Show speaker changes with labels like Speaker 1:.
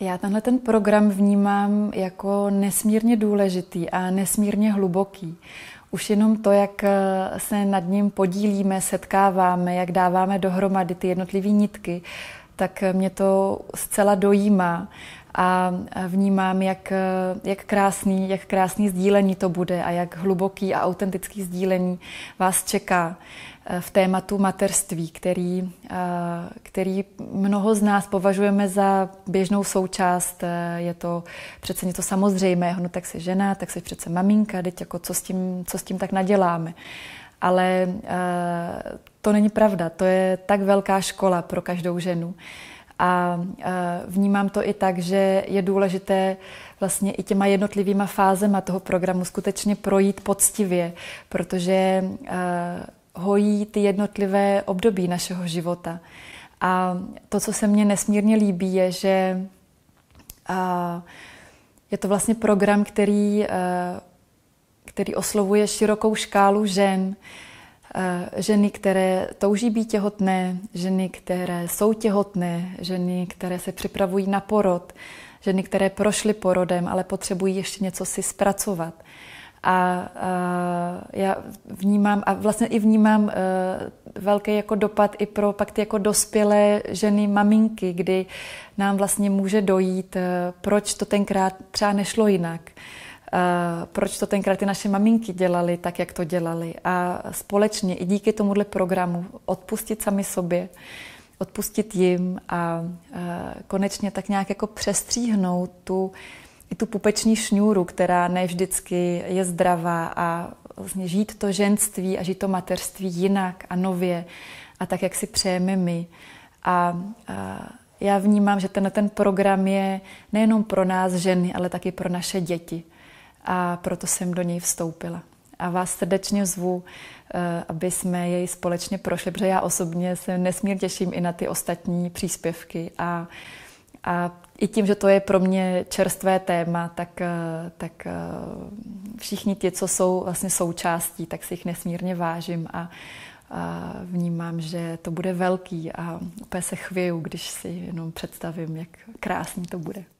Speaker 1: Já tenhle ten program vnímám jako nesmírně důležitý a nesmírně hluboký. Už jenom to, jak eh, se nad ním podílíme, setkáváme, jak dáváme dohromady ty jednotlivé nitky, tak eh, mě to zcela dojímá a vnímám, jak, jak, krásný, jak krásný sdílení to bude a jak hluboký a autentický sdílení vás čeká eh, v tématu materství, který, eh, který mnoho z nás považujeme za běžnou součást. Eh, je to přece něco samozřejmého, no tak se žena, tak se přece maminka, teď jako co s tím, co s tím tak naděláme. Ale to není pravda, to je tak velká škola pro každou ženu. A e, vnímám to i tak, že je důležité vlastně i těma jednotlivýma fázema toho programu skutečně projít poctivě, protože e, hojí ty jednotlivé období našeho života. A to, co se mně nesmírně líbí, je, že je to vlastně program, který, e, který oslovuje širokou škálu žen, Eh, ženy, které touží být těhotné, ženy, které jsou těhotné, ženy, které se připravují na porod, ženy, které prošly porodem, ale potřebují ještě něco si zpracovat. A, uh, já vnímám, a vlastně i vnímám uh, velký jako dopad i pro pak ty jako dospělé ženy, maminky, kdy nám vlastně může dojít, uh, proč to tenkrát třeba nešlo jinak. Uh, Eh, proč to tenkrát ty naše maminky dělaly tak, jak to dělaly. A společně i díky tomuhle programu odpustit sami sobě, odpustit jim a eh, konečně tak nějak jako přestříhnout tu, i tu pupeční šňůru, která ne vždycky je zdravá a vlastně žít to ženství a žít to mateřství jinak a nově a tak, jak si přejeme my. A, a eh, já vnímám, že ten, ten program je nejenom pro nás ženy, ale taky pro naše děti a proto jsem do něj vstoupila. A vás srdečně zvu, eh, aby jsme jej společně prošli, protože já osobně se nesmír těším i na ty ostatní příspěvky a a i tím, že to je pro mě čerstvé téma, tak, eh, tak eh, všichni ti, co jsou vlastně součástí, tak si jich nesmírně vážím a, a vnímám, že to bude velký a úplně se chvěju, když si jenom představím, jak krásný to bude.